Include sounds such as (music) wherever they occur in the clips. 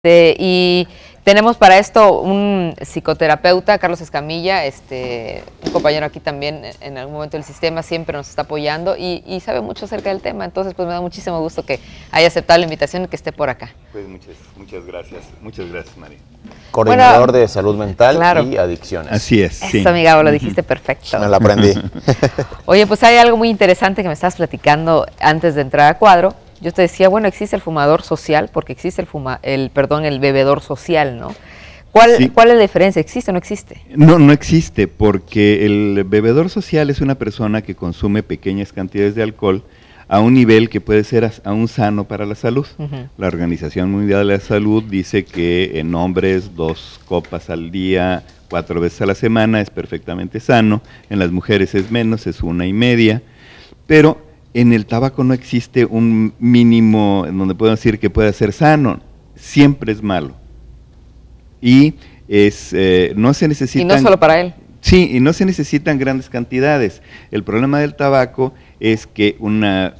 Este, y tenemos para esto un psicoterapeuta, Carlos Escamilla, este, un compañero aquí también en algún momento del sistema, siempre nos está apoyando y, sabe mucho acerca del tema. Entonces, pues me da muchísimo gusto que haya aceptado la invitación y que esté por acá. Pues muchas, muchas gracias. Muchas gracias, María. Coordinador de Salud Mental y Adicciones. Así es. sí. lo dijiste perfecto. Me lo aprendí. (laughs) (laughs) Oye, pues hay algo muy interesante que me estabas platicando antes de entrar a cuadro, yo te decía, bueno, existe el fumador social, porque existe el, fuma, el perdón, el bebedor social, ¿no? ¿Cuál, ¿Cuál es la diferencia? ¿Existe o no existe? No, no existe, porque el bebedor social es una persona que consume pequeñas cantidades de alcohol a un nivel que puede ser aún sano para la salud. La Organización Mundial de la Salud dice que en hombres dos copas al día, cuatro veces a la semana es perfectamente sano, en las mujeres es menos, es una y media, pero en el tabaco no existe un mínimo en donde puedo decir que pueda ser sano, siempre es malo. Y es, eh, no se necesitan... Y no solo para él. Sí, y no se necesitan grandes cantidades. El problema del tabaco es que una,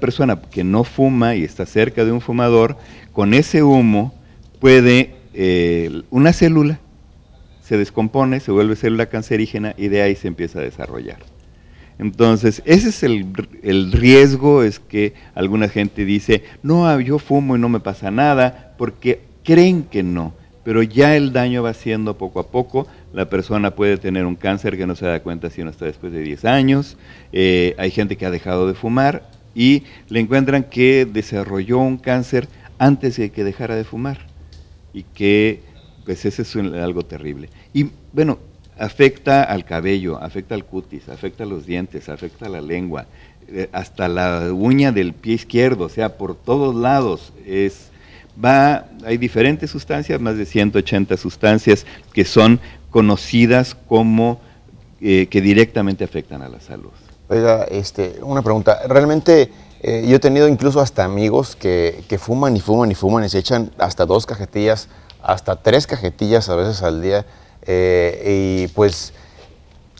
persona que no fuma y está cerca de un fumador, con ese humo puede eh, una célula se descompone, se vuelve célula cancerígena y de ahí se empieza a desarrollar. Entonces, ese es el, el, riesgo, es que alguna gente dice, no, ah, yo fumo y no me pasa nada, porque creen que no, pero ya el daño va siendo poco a poco, la persona puede tener un cáncer que no se da cuenta si no está después de 10 años, eh, hay gente que ha dejado de fumar y le encuentran que desarrolló un cáncer antes de que dejara de fumar y que pues ese es algo terrible. Y bueno, afecta al cabello, afecta al cutis, afecta a los dientes, afecta a la lengua, eh, hasta la uña del pie izquierdo, o sea, por todos lados es va hay diferentes sustancias, más de 180 sustancias que son conocidas como eh, que directamente afectan a la salud. Oiga, este, una pregunta, realmente eh, yo he tenido incluso hasta amigos que fuman y fuman y fuman y se echan hasta dos cajetillas, hasta tres cajetillas a veces al día eh, y pues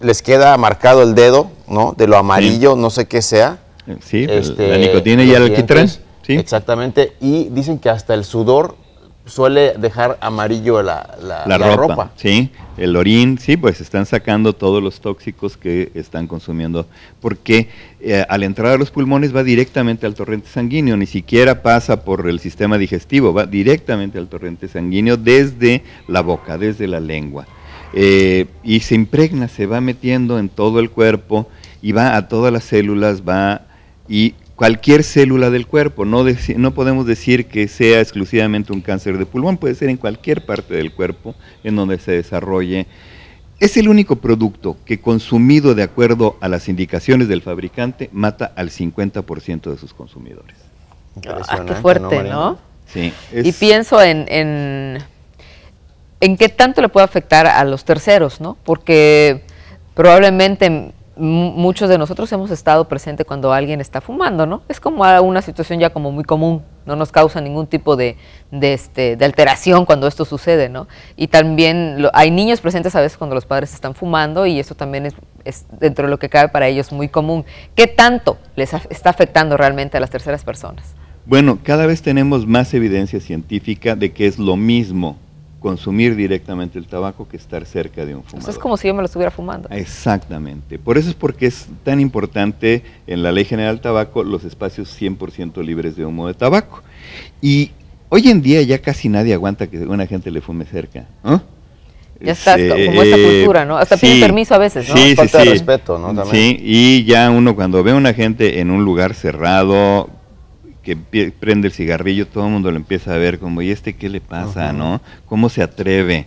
les queda marcado el dedo, ¿no? De lo amarillo, no sé qué sea. Sí, pues, este, la nicotina y el alquitrán. Sí. Exactamente. Y dicen que hasta el sudor suele dejar amarillo la, la, la, ropa, Sí, el orín, sí, pues están sacando todos los tóxicos que están consumiendo, porque a eh, al entrar a los pulmones va directamente al torrente sanguíneo, ni siquiera pasa por el sistema digestivo, va directamente al torrente sanguíneo desde la boca, desde la lengua. Eh, y se impregna, se va metiendo en todo el cuerpo y va a todas las células, va y cualquier célula del cuerpo. No, podemos decir que sea exclusivamente un cáncer de pulmón, puede ser en cualquier parte del cuerpo en donde se desarrolle. Es el único producto que consumido de acuerdo a las indicaciones del fabricante mata al 50% de sus consumidores. Ah, qué fuerte, ¿no? Sí. Y pienso en, en qué tanto le puede afectar a los terceros, ¿no? Porque probablemente muchos de nosotros hemos estado presente cuando alguien está fumando, ¿no? Es como una situación ya como muy común, no nos causa ningún tipo de, este, alteración cuando esto sucede, ¿no? Y también hay niños presentes a veces cuando los padres están fumando y eso también es, es, dentro de lo que cabe para ellos muy común. ¿Qué tanto les está afectando realmente a las terceras personas? Bueno, cada vez tenemos más evidencia científica de que es lo mismo consumir directamente el tabaco que estar cerca de un fumador. es como si yo me lo estuviera fumando. Exactamente. Por eso es porque es tan importante en la Ley General Tabaco los espacios 100% libres de humo de tabaco. Y hoy en día ya casi nadie aguanta que una gente le fume cerca. Ya está, este, como esta eh, cultura, ¿no? Hasta permiso a veces, ¿no? Sí, respeto, ¿no? Sí, y ya uno cuando ve a una gente en un lugar cerrado, que prende el cigarrillo, todo el mundo lo empieza a ver como, ¿y este qué le pasa, no? ¿Cómo se atreve?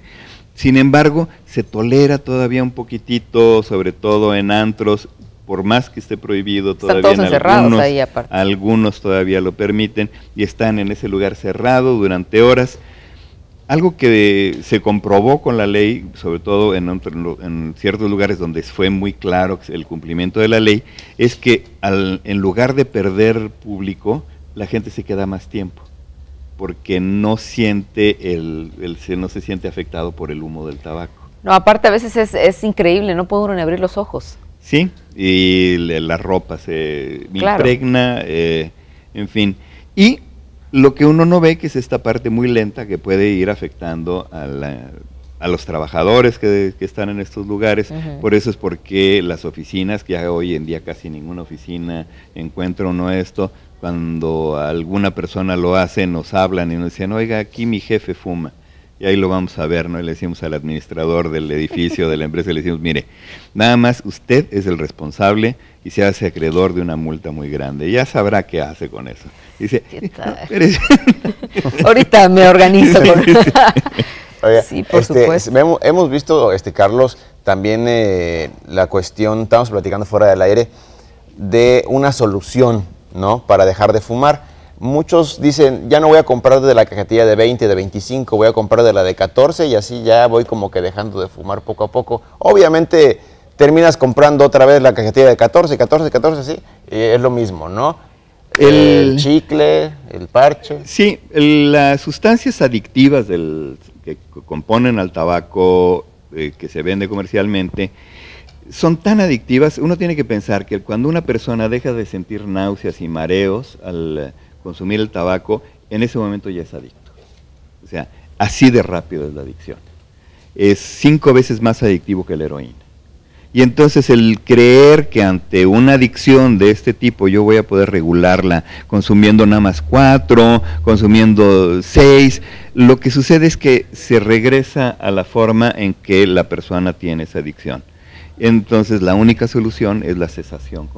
Sin embargo, se tolera todavía un poquitito, sobre todo en antros, por más que esté prohibido todavía en algunos, ahí aparte. algunos todavía lo permiten y están en ese lugar cerrado durante horas. Algo que se comprobó con la ley, sobre todo en, en ciertos lugares donde fue muy claro el cumplimiento de la ley, es que al, en lugar de perder público, la gente se queda más tiempo porque no siente el, el, no se siente afectado por el humo del tabaco. No, aparte a veces es, increíble, no puedo ni abrir los ojos. Sí, y la ropa se impregna, eh, en fin. Y lo que uno no ve que es esta parte muy lenta que puede ir afectando a, la, a los trabajadores que, están en estos lugares. Por eso es porque las oficinas, que hoy en día casi ninguna oficina encuentra uno esto, cuando alguna persona lo hace, nos hablan y nos dicen, oiga, aquí mi jefe fuma. Y ahí lo vamos a ver, ¿no? Y le decimos al administrador del edificio, de la empresa, le decimos, mire, nada más usted es el responsable y se hace acreedor de una multa muy grande. Ya sabrá qué hace con eso. Dice, (laughs) ahorita me organizo sí, (laughs) por este, supuesto. Hemos visto, este, Carlos, también eh, la cuestión, estamos platicando fuera del aire, de una solución ¿no? Para dejar de fumar. Muchos dicen, ya no voy a comprar de la cajetilla de 20, de 25, voy a comprar de la de 14 y así ya voy como que dejando de fumar poco a poco. Obviamente terminas comprando otra vez la cajetilla de 14, 14, 14, sí, es lo mismo, ¿no? El, chicle, el parche. Sí, las sustancias adictivas del, que componen al tabaco eh, que se vende comercialmente son tan adictivas, uno tiene que pensar que cuando una persona deja de sentir náuseas y mareos al eh, consumir el tabaco, en ese momento ya es adicto. O sea, así de rápido es la adicción. Es cinco veces más adictivo que la heroína. Y entonces el creer que ante una adicción de este tipo yo voy a poder regularla consumiendo nada más cuatro, consumiendo seis, lo que sucede es que se regresa a la forma en que la persona tiene esa adicción. Entonces la única solución es la cesación.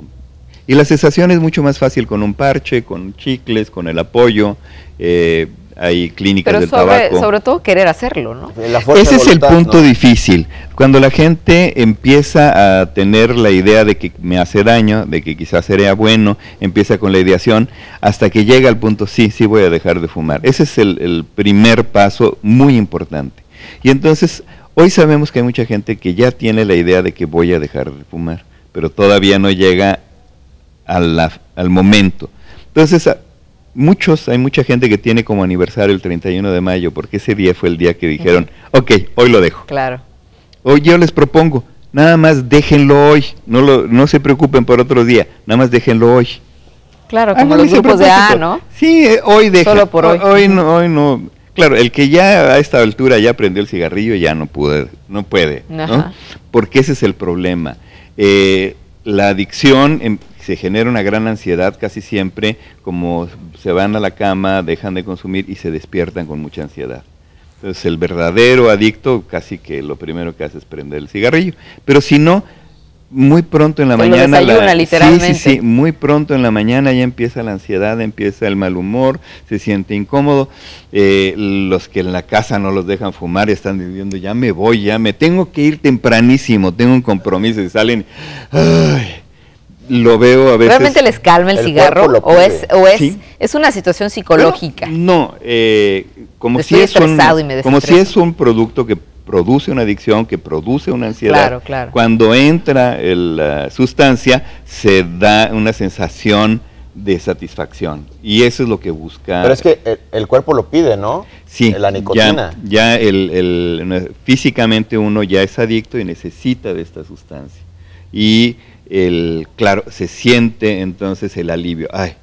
Y la cesación es mucho más fácil con un parche, con chicles, con el apoyo. Eh, hay clínicas del sobre, sobre todo querer hacerlo, ¿no? Ese es el punto difícil. Cuando la gente empieza a tener la idea de que me hace daño, de que quizás sería bueno, empieza con la ideación, hasta que llega al punto, sí, sí voy a dejar de fumar. Ese es el, el primer paso muy importante. Y entonces Hoy sabemos que hay mucha gente que ya tiene la idea de que voy a dejar de fumar, pero todavía no llega al momento. Entonces, muchos, hay mucha gente que tiene como aniversario el 31 de mayo, porque ese día fue el día que dijeron, ok, hoy lo dejo. Claro. Hoy yo les propongo, nada más déjenlo hoy, no, lo, no se preocupen por otro día, nada más déjenlo hoy. Claro, ah, como los grupos de A, ¿no? Sí, eh, hoy déjenlo, Solo por hoy. Hoy no, hoy no. Claro, el que ya a esta altura ya prendió el cigarrillo ya no puede, no puede, Porque ese es el problema. Eh, la adicción em, se genera una gran ansiedad casi siempre, como se van a la cama, dejan de consumir y se despiertan con mucha ansiedad. Entonces el verdadero adicto casi que lo primero que hace es prender el cigarrillo. Pero si no, muy pronto en la mañana. Desayuna, literalmente. Sí, sí, muy pronto en la mañana ya empieza la ansiedad, empieza el mal humor, se siente incómodo. Eh, los que en la casa no los dejan fumar están diciendo, ya me voy, ya me tengo que ir tempranísimo, tengo un compromiso y salen. lo veo a veces. ¿Realmente les calma el, cigarro? ¿O es, o es, es una situación psicológica? no, eh, como, si es un, como si es un producto que produce una adicción, que produce una ansiedad. Cuando entra la sustancia, se da una sensación de satisfacción. Y eso es lo que busca. Pero es que el, cuerpo lo pide, ¿no? Sí. Eh, la nicotina. Ya, el, el, físicamente uno ya es adicto y necesita de esta sustancia. Y el, claro, se siente entonces el alivio. Ay,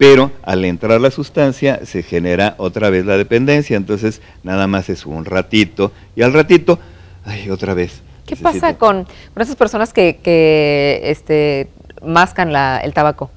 pero al entrar la sustancia se genera otra vez la dependencia, entonces nada más es un ratito y al ratito, ay, otra vez. ¿Qué pasa con, esas personas que, este, mascan el tabaco?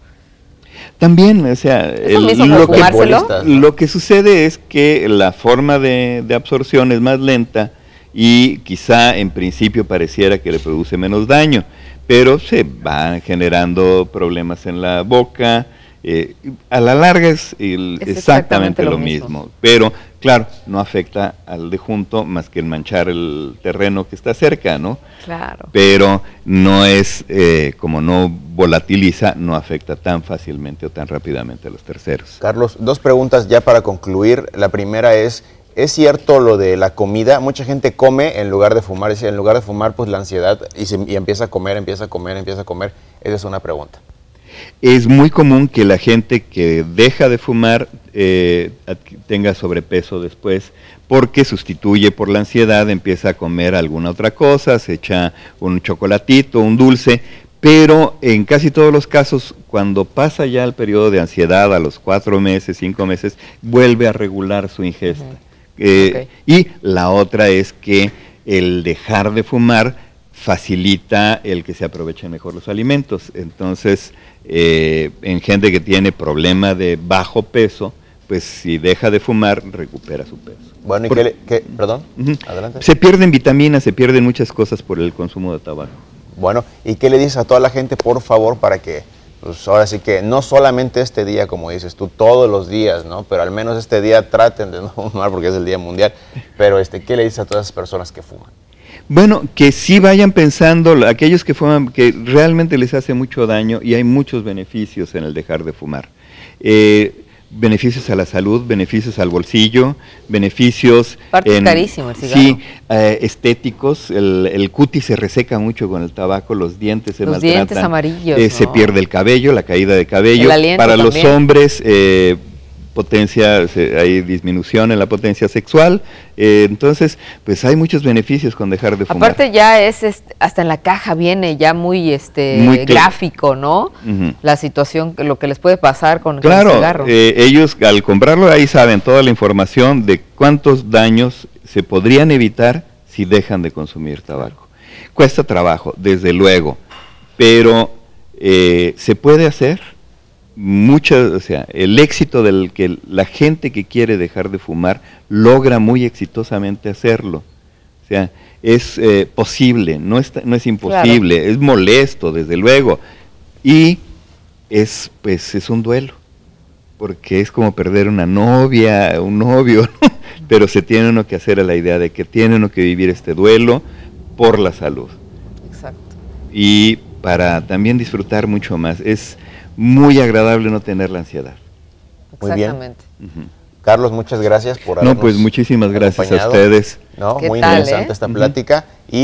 También, o sea, lo, que, sucede es que la forma de absorción es más lenta y quizá en principio pareciera que le produce menos daño, pero se van generando problemas en la boca, eh, a la larga es, exactamente, lo, mismo. pero claro, no afecta al de junto más que el manchar el terreno que está cerca, ¿no? Claro. Pero no es, eh, como no volatiliza, no afecta tan fácilmente o tan rápidamente a los terceros. Carlos, dos preguntas ya para concluir. La primera es, ¿Es cierto lo de la comida? Mucha gente come en lugar de fumar. Es en lugar de fumar, pues la ansiedad y, y, empieza a comer, empieza a comer, empieza a comer. Esa es una pregunta. Es muy común que la gente que deja de fumar eh, tenga sobrepeso después porque sustituye por la ansiedad, empieza a comer alguna otra cosa, se echa un chocolatito, un dulce, pero en casi todos los casos, cuando pasa ya el periodo de ansiedad a los cuatro meses, cinco meses, vuelve a regular su ingesta. Eh, y la otra es que el dejar de fumar facilita el que se aprovechen mejor los alimentos. Entonces, eh, en gente que tiene problema de bajo peso, pues si deja de fumar, recupera su peso. Bueno, ¿y qué, le, Perdón, adelante. Se pierden vitaminas, se pierden muchas cosas por el consumo de tabaco. Bueno, ¿y qué le dices a toda la gente, por favor, para que, pues ahora sí que no solamente este día, como dices tú, todos los días, ¿no? Pero al menos este día traten de no (laughs) fumar porque es el Día Mundial. Pero, este, ¿qué le dices a todas esas personas que fuman? Bueno, que sí vayan pensando aquellos que fuman, que realmente les hace mucho daño y hay muchos beneficios en el dejar de fumar. Eh, beneficios a la salud, beneficios al bolsillo, beneficios... Eh, estéticos, el, el, cutis se reseca mucho con el tabaco, los dientes se los dientes eh, Se pierde el cabello, la caída de cabello. Para los hombres potencia, hay disminución en la potencia sexual, eh, entonces pues hay muchos beneficios con dejar de fumar. Aparte ya es, hasta en la caja viene ya muy este gráfico, ¿no? La situación, lo que les puede pasar con claro, el cigarro. Eh, ellos al comprarlo ahí saben toda la información de cuántos daños se podrían evitar si dejan de consumir tabaco. Cuesta trabajo, desde luego, pero eh, se puede hacer muchas, o sea, el éxito del que la gente que quiere dejar de fumar logra muy exitosamente hacerlo. O sea, es eh, posible, no, no es imposible, es molesto, desde luego. Y es, pues, es un duelo, porque es como perder una novia, un novio, (laughs) pero se tiene uno que hacer a la idea de que tiene uno que vivir este duelo por la salud. Exacto. Y para también disfrutar mucho más. Es, muy agradable no tener la ansiedad. Exactamente. Carlos, muchas gracias por habernos No, pues muchísimas gracias a ustedes. No, muy interesante eh? esta plática. y